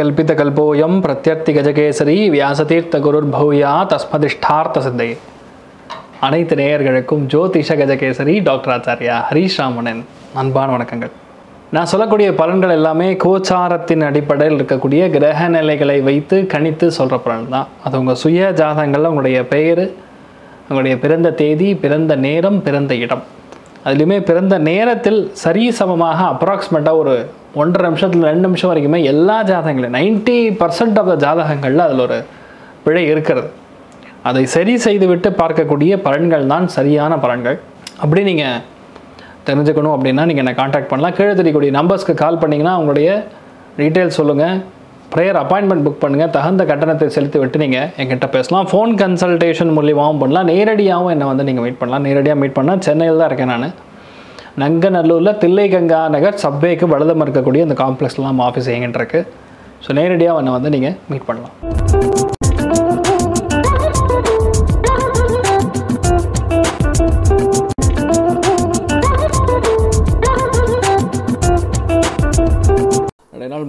கல்பித்த கல்போயம் பிரத்யர்த்தி கஜகேசரி வியாசதீர்த்த குருர் பௌயா தஸ்மதிஷ்டார்த்த சிந்தை அனைத்து நேயர்களுக்கும் ஜோதிஷ கஜகேசரி டாக்டர் ஆச்சாரியா ஹரீஷ் அன்பான வணக்கங்கள் நான் சொல்லக்கூடிய பலன்கள் எல்லாமே கோச்சாரத்தின் அடிப்படையில் இருக்கக்கூடிய கிரக நிலைகளை வைத்து கணித்து சொல்கிற பலன் தான் அது உங்கள் சுய ஜாதகங்களில் உங்களுடைய பெயர் உங்களுடைய பிறந்த தேதி பிறந்த நேரம் பிறந்த இடம் அதுலேயுமே பிறந்த நேரத்தில் சரி சமமாக அப்ராக்சிமேட்டாக ஒரு ஒன்றரை நிமிஷத்தில் ரெண்டு நிமிஷம் வரைக்குமே எல்லா ஜாதகங்களும் நைன்ட்டி பர்சன்ட் ஆஃப் த ஜாதகங்களில் அதில் ஒரு பிழை இருக்கிறது அதை சரி செய்துவிட்டு பார்க்கக்கூடிய பலன்கள் தான் சரியான பலன்கள் அப்படி நீங்கள் தெரிஞ்சுக்கணும் அப்படின்னா நீங்கள் என்னை காண்டாக்ட் பண்ணலாம் கீழே தெரியக்கூடிய நம்பர்ஸ்க்கு கால் பண்ணிங்கன்னா உங்களுடைய டீட்டெயில்ஸ் சொல்லுங்கள் ப்ரேயர் அப்பாயின்மெண்ட் புக் பண்ணுங்கள் தகுந்த கட்டணத்தை செலுத்தி விட்டு நீங்கள் என்கிட்ட பேசலாம் ஃபோன் கன்சல்டேஷன் மூலியமாகவும் பண்ணலாம் நேரடியாகவும் என்னை வந்து நீங்கள் மீட் பண்ணலாம் நேரடியாக மீட் பண்ணால் சென்னையில் தான் இருக்கேன் நான் நங்கநல்லூரில் தில்லைகங்கா நகர் சப்வேக்கு வலதம் இருக்கக்கூடிய இந்த காம்ப்ளெக்ஸ்லாம் ஆஃபீஸ் எங்கிட்ட இருக்குது ஸோ நேரடியாக என்னை வந்து நீங்கள் மீட் பண்ணலாம்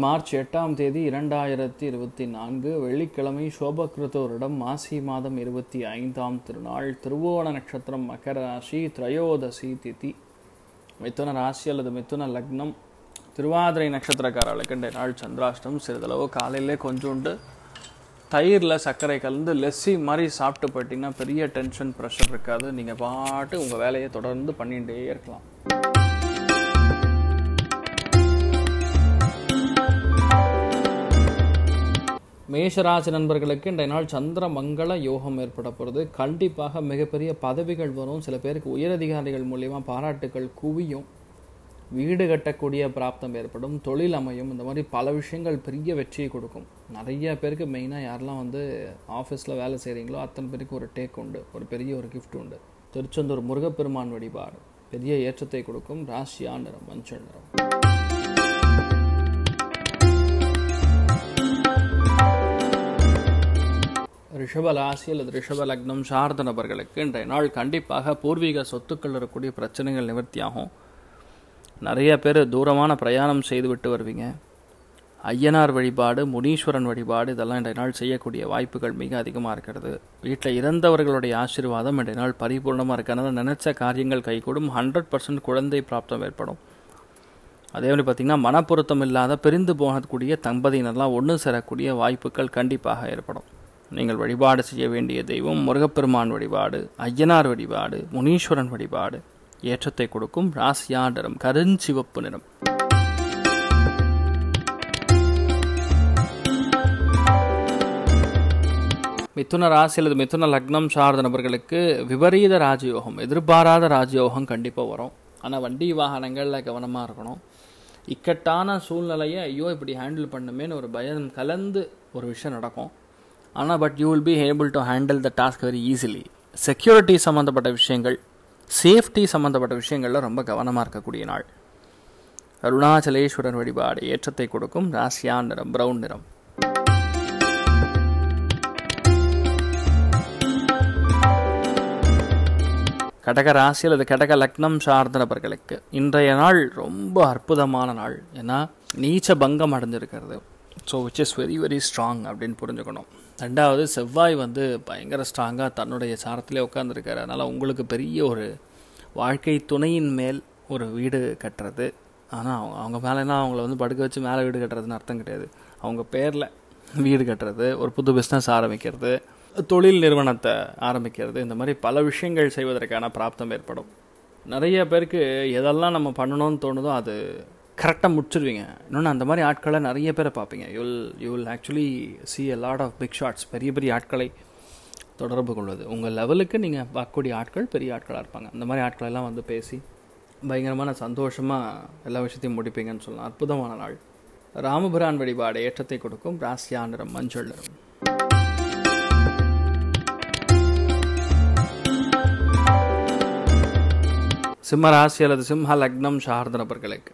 மார்ச் எட்டாம் தேதி இரண்டாயிரத்தி இருபத்தி நான்கு வெள்ளிக்கிழமை சோபகிருத்தோரிடம் மாசி மாதம் இருபத்தி ஐந்தாம் திருநாள் திருவோண நட்சத்திரம் மகர ராசி திரையோதசி திதி மிதுன ராசி அல்லது மிதுன லக்னம் திருவாதிரை நட்சத்திரக்காரர்களுக்கு இன்றைய நாள் சந்திராஷ்டம் சிறிதளவு காலையிலே கொஞ்சோண்டு தயிரில் சர்க்கரை கலந்து லெஸ்ஸி மாதிரி சாப்பிட்டு போயிட்டிங்கன்னா பெரிய டென்ஷன் ப்ரெஷர் இருக்காது நீங்கள் பாட்டு உங்கள் வேலையை தொடர்ந்து பண்ணிகிட்டே இருக்கலாம் மேஷராசி நண்பர்களுக்கு இன்றைய நாள் சந்திர மங்கள யோகம் ஏற்பட போகிறது கண்டிப்பாக மிகப்பெரிய பதவிகள் வரும் சில பேருக்கு உயரதிகாரிகள் மூலியமாக பாராட்டுகள் குவியும் வீடு கட்டக்கூடிய பிராப்தம் ஏற்படும் தொழில் அமையும் இந்த மாதிரி பல விஷயங்கள் பெரிய வெற்றியை கொடுக்கும் நிறைய பேருக்கு மெயினாக யாரெல்லாம் வந்து ஆஃபீஸில் வேலை செய்கிறீங்களோ அத்தனை பேருக்கு ஒரு டேக் உண்டு ஒரு பெரிய ஒரு கிஃப்ட் உண்டு திருச்செந்தூர் முருகப்பெருமான் வழிபாடு பெரிய ஏற்றத்தை கொடுக்கும் ராசி நிறம் மஞ்சள் நிறம் ரிஷப ராசி அல்லது ரிஷப லக்னம் சார்ந்த நபர்களுக்கு இன்றைய நாள் கண்டிப்பாக பூர்வீக சொத்துக்கள் இருக்கக்கூடிய பிரச்சனைகள் நிவர்த்தியாகும் நிறைய பேர் தூரமான பிரயாணம் செய்துவிட்டு வருவீங்க ஐயனார் வழிபாடு முனீஸ்வரன் வழிபாடு இதெல்லாம் இன்றைய நாள் செய்யக்கூடிய வாய்ப்புகள் மிக அதிகமாக இருக்கிறது வீட்டில் இறந்தவர்களுடைய ஆசீர்வாதம் இன்றைய நாள் பரிபூர்ணமாக இருக்கிறதுனால நினச்ச காரியங்கள் கைகூடும் ஹண்ட்ரட் பர்சன்ட் குழந்தை பிராப்தம் ஏற்படும் அதே மாதிரி பார்த்திங்கன்னா மனப்பொருத்தம் இல்லாத பிரிந்து போகக்கூடிய தம்பதியினர்லாம் ஒன்று சேரக்கூடிய வாய்ப்புகள் கண்டிப்பாக ஏற்படும் நீங்கள் வழிபாடு செய்ய வேண்டிய தெய்வம் முருகப்பெருமான் வழிபாடு ஐயனார் வழிபாடு முனீஸ்வரன் வழிபாடு ஏற்றத்தை கொடுக்கும் ராசியா நிறம் கருஞ்சிவப்பு நிறம் மிதுன ராசி அல்லது மிதுன லக்னம் சார்ந்த நபர்களுக்கு விபரீத ராஜயோகம் எதிர்பாராத ராஜயோகம் கண்டிப்பாக வரும் ஆனால் வண்டி வாகனங்களில் கவனமாக இருக்கணும் இக்கட்டான சூழ்நிலையை ஐயோ இப்படி ஹேண்டில் பண்ணுமேன்னு ஒரு பயம் கலந்து ஒரு விஷயம் நடக்கும் ஆனால் but you will be able to handle the task very easily security சம்மந்தப்பட்ட விஷயங்கள் சேஃப்டி சம்மந்தப்பட்ட விஷயங்களில் ரொம்ப கவனமாக இருக்கக்கூடிய நாள் அருணாச்சலேஸ்வரன் வழிபாடு ஏற்றத்தை கொடுக்கும் ராசியா நிறம் ப்ரௌன் நிறம் கடக ராசி அல்லது கடக லக்னம் சார்ந்த நபர்களுக்கு இன்றைய நாள் ரொம்ப அற்புதமான நாள் ஏன்னா நீச்ச பங்கம் அடைஞ்சிருக்கிறது so which is very very strong அப்படின்னு புரிஞ்சுக்கணும் ரெண்டாவது செவ்வாய் வந்து பயங்கர ஸ்ட்ராங்காக தன்னுடைய சாரத்திலே உட்காந்துருக்காரு அதனால் உங்களுக்கு பெரிய ஒரு வாழ்க்கை துணையின் மேல் ஒரு வீடு கட்டுறது ஆனால் அவங்க அவங்க மேலேனா அவங்கள வந்து படுக்க வச்சு மேலே வீடு கட்டுறதுன்னு அர்த்தம் கிடையாது அவங்க பேரில் வீடு கட்டுறது ஒரு புது பிஸ்னஸ் ஆரம்பிக்கிறது தொழில் நிறுவனத்தை ஆரம்பிக்கிறது இந்த மாதிரி பல விஷயங்கள் செய்வதற்கான பிராப்தம் ஏற்படும் நிறைய பேருக்கு எதெல்லாம் நம்ம பண்ணணும்னு தோணுதோ அது கரெக்டாக முடிச்சிருவீங்க இன்னொன்று அந்த மாதிரி ஆட்களை நிறைய பேரை பார்ப்பீங்க you'll will you will actually see a lot of big shots பெரிய பெரிய ஆட்களை தொடர்பு கொள்வது உங்கள் லெவலுக்கு நீங்கள் பார்க்கக்கூடிய ஆட்கள் பெரிய ஆட்களாக இருப்பாங்க அந்த மாதிரி ஆட்களெல்லாம் வந்து பேசி பயங்கரமான சந்தோஷமாக எல்லா விஷயத்தையும் முடிப்பீங்கன்னு சொல்லலாம் அற்புதமான நாள் ராமபுரான் வழிபாடு ஏற்றத்தை கொடுக்கும் ராசியா மஞ்சள் நிறம் சிம்ம ராசி அல்லது சிம்ஹ லக்னம் சார்ந்த நபர்களுக்கு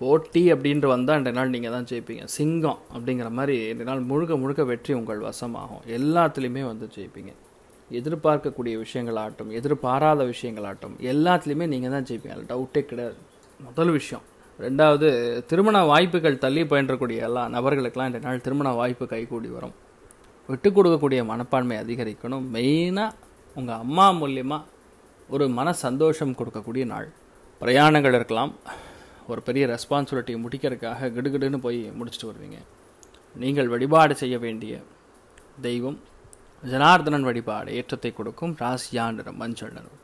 போட்டி அப்படின்ட்டு வந்தால் ரெண்டு நாள் நீங்கள் தான் ஜெயிப்பீங்க சிங்கம் அப்படிங்கிற மாதிரி ரெண்டு நாள் முழுக்க முழுக்க வெற்றி உங்கள் வசமாகும் எல்லாத்துலேயுமே வந்து ஜெயிப்பீங்க எதிர்பார்க்கக்கூடிய விஷயங்களாகட்டும் எதிர்பாராத விஷயங்களாகட்டும் எல்லாத்துலேயுமே நீங்கள் தான் ஜெயிப்பீங்க அதில் டவுட்டே கிடையாது முதல் விஷயம் ரெண்டாவது திருமண வாய்ப்புகள் தள்ளி பயின்றக்கூடிய எல்லா நபர்களுக்கெல்லாம் ரெண்டு நாள் திருமண வாய்ப்பு கைகூடி வரும் விட்டு கொடுக்கக்கூடிய மனப்பான்மை அதிகரிக்கணும் மெயினாக உங்கள் அம்மா மூலியமாக ஒரு மன சந்தோஷம் கொடுக்கக்கூடிய நாள் பிரயாணங்கள் இருக்கலாம் ஒரு பெரிய ரெஸ்பான்சிபிலிட்டியை முடிக்கிறதுக்காக கிடுகிடுன்னு போய் முடிச்சுட்டு வருவீங்க நீங்கள் வழிபாடு செய்ய வேண்டிய தெய்வம் ஜனார்தனன் வழிபாடு ஏற்றத்தை கொடுக்கும் ராசியாண்டரம் நிறம் மஞ்சள் நிறம்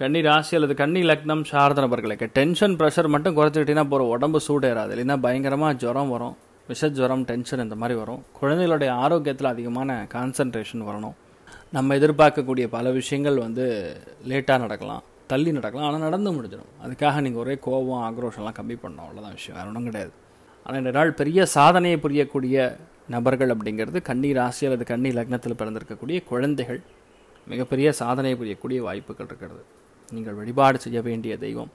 கண்ணி ராசி அல்லது கண்ணி லக்னம் சார்ந்த நபர்களுக்கு டென்ஷன் ப்ரெஷர் மட்டும் குறைச்சிக்கிட்டீங்கன்னா போகிற உடம்பு சூடேறாது இல்லைன்னா பயங்கரமாக ஜுரம் வரும் விஷ ஜுரம் டென்ஷன் இந்த மாதிரி வரும் குழந்தைகளுடைய ஆரோக்கியத்தில் அதிகமான கான்சன்ட்ரேஷன் வரணும் நம்ம எதிர்பார்க்கக்கூடிய பல விஷயங்கள் வந்து லேட்டாக நடக்கலாம் தள்ளி நடக்கலாம் ஆனால் நடந்து முடிஞ்சிடும் அதுக்காக நீங்கள் ஒரே கோபம் ஆக்ரோஷம்லாம் கம்மி பண்ணோம் அவ்வளோதான் விஷயம் வேறு ஒன்றும் கிடையாது ஆனால் இந்த நாள் பெரிய சாதனையை புரியக்கூடிய நபர்கள் அப்படிங்கிறது கண்ணி ராசி அல்லது கண்ணி லக்னத்தில் பிறந்திருக்கக்கூடிய குழந்தைகள் மிகப்பெரிய சாதனையை புரியக்கூடிய வாய்ப்புகள் இருக்கிறது நீங்கள் வழிபாடு செய்ய வேண்டிய தெய்வம்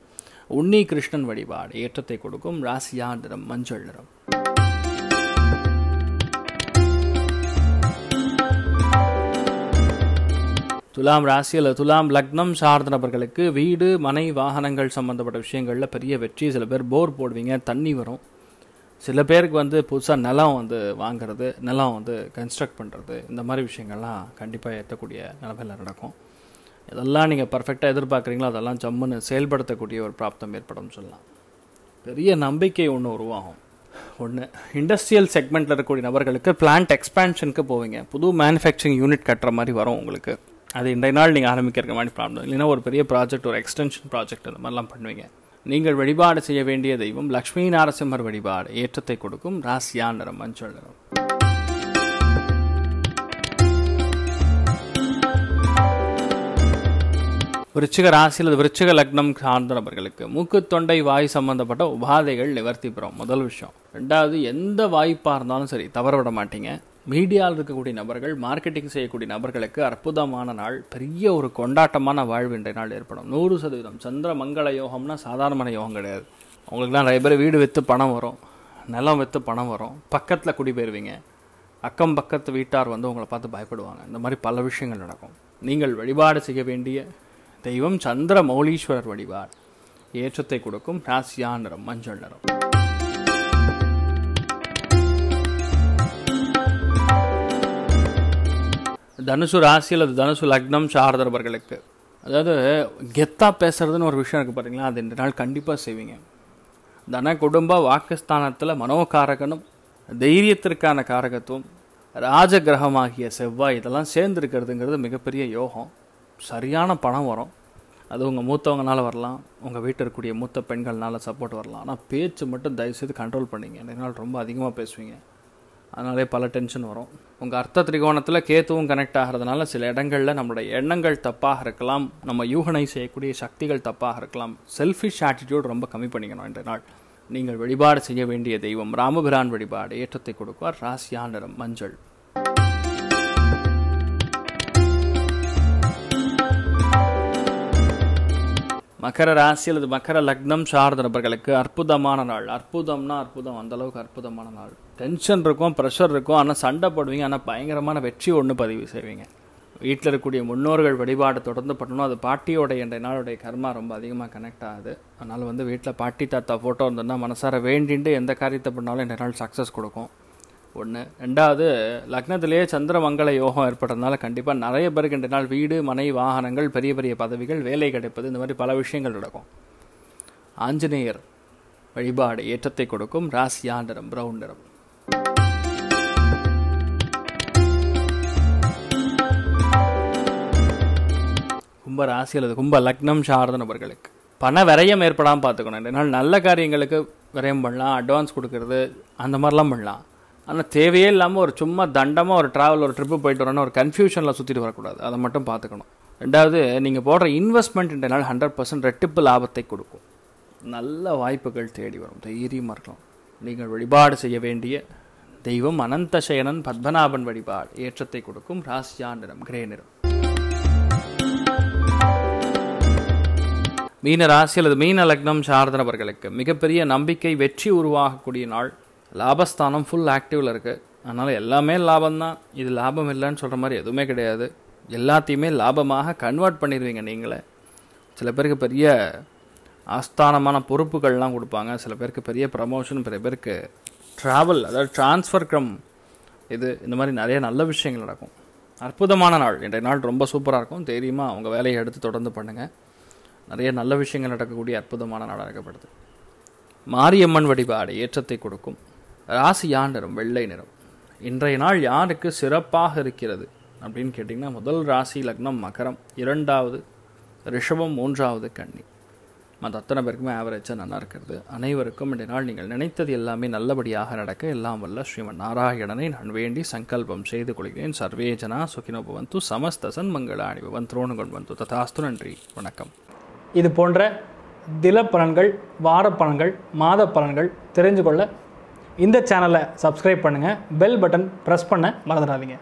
உன்னி கிருஷ்ணன் வழிபாடு ஏற்றத்தை கொடுக்கும் ராசியா நிறம் மஞ்சள் நிறம் துலாம் ராசி அல்லது துலாம் லக்னம் சார்ந்த நபர்களுக்கு வீடு மனை வாகனங்கள் சம்மந்தப்பட்ட விஷயங்களில் பெரிய வெற்றி சில பேர் போர் போடுவீங்க தண்ணி வரும் சில பேருக்கு வந்து புதுசாக நிலம் வந்து வாங்கிறது நிலம் வந்து கன்ஸ்ட்ரக்ட் பண்ணுறது இந்த மாதிரி விஷயங்கள்லாம் கண்டிப்பாக ஏற்றக்கூடிய நிலமையில் நடக்கும் இதெல்லாம் நீங்கள் பர்ஃபெக்டாக எதிர்பார்க்குறீங்களோ அதெல்லாம் ஜம்முன்னு செயல்படுத்தக்கூடிய ஒரு பிராப்தம் ஏற்படும் சொல்லலாம் பெரிய நம்பிக்கை ஒன்று உருவாகும் ஒன்று இண்டஸ்ட்ரியல் செக்மெண்ட்டில் இருக்கக்கூடிய நபர்களுக்கு பிளான்ட் எக்ஸ்பேன்ஷனுக்கு போவீங்க புது மேனுஃபேக்சரிங் யூனிட் கட்டுற மாதிரி வரும் உங்களுக்கு அது இன்றைய நாள் நீங்கள் ஆரம்பிக்கிற மாதிரி ப்ராப்ளம் இல்லைன்னா ஒரு பெரிய ப்ராஜெக்ட் ஒரு எக்ஸ்டென்ஷன் ப்ராஜெக்ட் அந்த மாதிரிலாம் பண்ணுவீங்க நீங்கள் வழிபாடு செய்ய வேண்டிய தெய்வம் லக்ஷ்மி நாரசிம்மர் வழிபாடு ஏற்றத்தை கொடுக்கும் ராசியா நிறம் மஞ்சள் நிறம் விருச்சிக ராசி அல்லது விருச்சிக லக்னம் சார்ந்த நபர்களுக்கு மூக்கு தொண்டை வாய் சம்பந்தப்பட்ட உபாதைகள் நிவர்த்தி பெறும் முதல் விஷயம் ரெண்டாவது எந்த வாய்ப்பாக இருந்தாலும் சரி தவற விட மாட்டீங்க மீடியாவில் இருக்கக்கூடிய நபர்கள் மார்க்கெட்டிங் செய்யக்கூடிய நபர்களுக்கு அற்புதமான நாள் பெரிய ஒரு கொண்டாட்டமான வாழ்வு இன்றைய நாள் ஏற்படும் நூறு சதவீதம் சந்திர மங்கள யோகம்னா சாதாரணமான யோகம் கிடையாது அவங்களுக்குலாம் நிறைய பேர் வீடு விற்று பணம் வரும் நிலம் விற்று பணம் வரும் பக்கத்தில் குடிபெறுவீங்க அக்கம் பக்கத்து வீட்டார் வந்து உங்களை பார்த்து பயப்படுவாங்க இந்த மாதிரி பல விஷயங்கள் நடக்கும் நீங்கள் வழிபாடு செய்ய வேண்டிய தெய்வம் சந்திர மௌலீஸ்வரர் வழிபாடு ஏற்றத்தை கொடுக்கும் ராசியா நிறம் மஞ்சள் நிறம் தனுசு ராசி அல்லது தனுசு லக்னம் சாரதர்பர்களுக்கு அதாவது கெத்தாக பேசுகிறதுன்னு ஒரு விஷயம் இருக்குது பார்த்தீங்களா அது ரெண்டு நாள் கண்டிப்பாக செய்வீங்க தன குடும்ப வாக்குஸ்தானத்தில் மனோகாரகனும் தைரியத்திற்கான காரகத்துவம் ராஜகிரகமாகிய செவ்வாய் இதெல்லாம் சேர்ந்துருக்கிறதுங்கிறது மிகப்பெரிய யோகம் சரியான பணம் வரும் அது உங்கள் மூத்தவங்களால் வரலாம் உங்கள் வீட்டில் இருக்கக்கூடிய மூத்த பெண்கள்னால சப்போர்ட் வரலாம் ஆனால் பேச்சு மட்டும் தயவுசெய்து கண்ட்ரோல் பண்ணிங்க இதனால் ரொம்ப அதிகமாக பேசுவீங்க அதனாலே பல டென்ஷன் வரும் உங்கள் அர்த்த திரிகோணத்தில் கேத்துவும் கனெக்ட் ஆகிறதுனால சில இடங்களில் நம்மளுடைய எண்ணங்கள் தப்பாக இருக்கலாம் நம்ம யூகனை செய்யக்கூடிய சக்திகள் தப்பாக இருக்கலாம் செல்ஃபிஷ் ஆட்டிடியூட் ரொம்ப கம்மி பண்ணிக்கணும் என்ற நாள் நீங்கள் வழிபாடு செய்ய வேண்டிய தெய்வம் ராமபிரான் வழிபாடு ஏற்றத்தை கொடுப்பார் ராசியான மஞ்சள் மகர ராசி அல்லது மகர லக்னம் சார்ந்த நபர்களுக்கு அற்புதமான நாள் அற்புதம்னா அற்புதம் அந்தளவுக்கு அற்புதமான நாள் டென்ஷன் இருக்கும் ப்ரெஷர் இருக்கும் ஆனால் சண்டை போடுவீங்க ஆனால் பயங்கரமான வெற்றி ஒன்று பதிவு செய்வீங்க வீட்டில் இருக்கக்கூடிய முன்னோர்கள் வழிபாடு தொடர்ந்து பண்ணணும் அது பாட்டியோட என்ற நாளுடைய கர்மா ரொம்ப அதிகமாக கனெக்ட் ஆகுது அதனால் வந்து வீட்டில் பாட்டி தாத்தா ஃபோட்டோ இருந்ததுன்னா மனசார வேண்டிட்டு எந்த காரியத்தை பண்ணாலும் என்ற நாள் சக்ஸஸ் கொடுக்கும் ஒன்று ரெண்டாவது லக்னத்திலேயே மங்கள யோகம் ஏற்பட்டதுனால கண்டிப்பாக நிறைய பேருக்கு ரெண்டு நாள் வீடு மனை வாகனங்கள் பெரிய பெரிய பதவிகள் வேலை கிடைப்பது இந்த மாதிரி பல விஷயங்கள் நடக்கும் ஆஞ்சநேயர் வழிபாடு ஏற்றத்தை கொடுக்கும் ராசியாண்டரம் நிறம் பிரவுன் கும்ப ராசி அல்லது கும்ப லக்னம் சார்ந்த நபர்களுக்கு பண விரயம் ஏற்படாமல் பார்த்துக்கணும் ரெண்டு நாள் நல்ல காரியங்களுக்கு விரயம் பண்ணலாம் அட்வான்ஸ் கொடுக்கறது அந்த மாதிரிலாம் பண்ணலாம் ஆனால் தேவையே இல்லாமல் ஒரு சும்மா தண்டமாக ஒரு ட்ராவல் ஒரு ட்ரிப்பு போயிட்டு வரோன்னா ஒரு கன்ஃபியூஷனில் சுற்றிட்டு வரக்கூடாது அதை மட்டும் பார்த்துக்கணும் ரெண்டாவது நீங்கள் போடுற இன்வெஸ்ட்மெண்ட்ன்றனால ஹண்ட்ரட் பர்சன்ட் ரெட்டிப்பு லாபத்தை கொடுக்கும் நல்ல வாய்ப்புகள் தேடி வரும் தைரியமாக இருக்கலாம் நீங்கள் வழிபாடு செய்ய வேண்டிய தெய்வம் சயனன் பத்மநாபன் வழிபாடு ஏற்றத்தை கொடுக்கும் ராசியா நிறம் கிரே நிறம் மீன ராசி அல்லது மீன லக்னம் சார்ந்தவர்களுக்கு மிகப்பெரிய நம்பிக்கை வெற்றி உருவாகக்கூடிய நாள் லாபஸ்தானம் ஃபுல் ஆக்டிவில் இருக்குது அதனால் எல்லாமே லாபம்தான் இது லாபம் இல்லைன்னு சொல்கிற மாதிரி எதுவுமே கிடையாது எல்லாத்தையுமே லாபமாக கன்வெர்ட் பண்ணிடுவீங்க நீங்களே சில பேருக்கு பெரிய ஆஸ்தானமான பொறுப்புகள்லாம் கொடுப்பாங்க சில பேருக்கு பெரிய ப்ரமோஷன் பெரிய பேருக்கு ட்ராவல் அதாவது ட்ரான்ஸ்ஃபர் க்ரம் இது இந்த மாதிரி நிறைய நல்ல விஷயங்கள் நடக்கும் அற்புதமான நாள் இன்றைய நாள் ரொம்ப சூப்பராக இருக்கும் தைரியமாக அவங்க வேலையை எடுத்து தொடர்ந்து பண்ணுங்கள் நிறைய நல்ல விஷயங்கள் நடக்கக்கூடிய அற்புதமான நாள் இருக்கப்படுது மாரியம்மன் வடிபாடு ஏற்றத்தை கொடுக்கும் ராசி யான் நிறம் வெள்ளை நிறம் இன்றைய நாள் யாருக்கு சிறப்பாக இருக்கிறது அப்படின்னு கேட்டிங்கன்னா முதல் ராசி லக்னம் மகரம் இரண்டாவது ரிஷபம் மூன்றாவது கன்னி மற்ற அத்தனை பேருக்குமே ஆவரேஜாக நல்லா இருக்கிறது அனைவருக்கும் இன்றைய நாள் நீங்கள் நினைத்தது எல்லாமே நல்லபடியாக நடக்க எல்லாம் வல்ல ஸ்ரீமன் நாராயணனை நான் வேண்டி சங்கல்பம் செய்து கொள்கிறேன் சர்வேஜனா சுகினோபவந்து சமஸ்தசன் மங்கள அணிபவன் துரோணுகொண்டு வந்து ததாஸ்து நன்றி வணக்கம் இது போன்ற தில பலன்கள் வார பலன்கள் மாத பலன்கள் தெரிஞ்சு கொள்ள இந்த சேனலை சப்ஸ்கிரைப் பண்ணுங்கள் பெல் பட்டன் ப்ரெஸ் பண்ண மறந்துடாதீங்க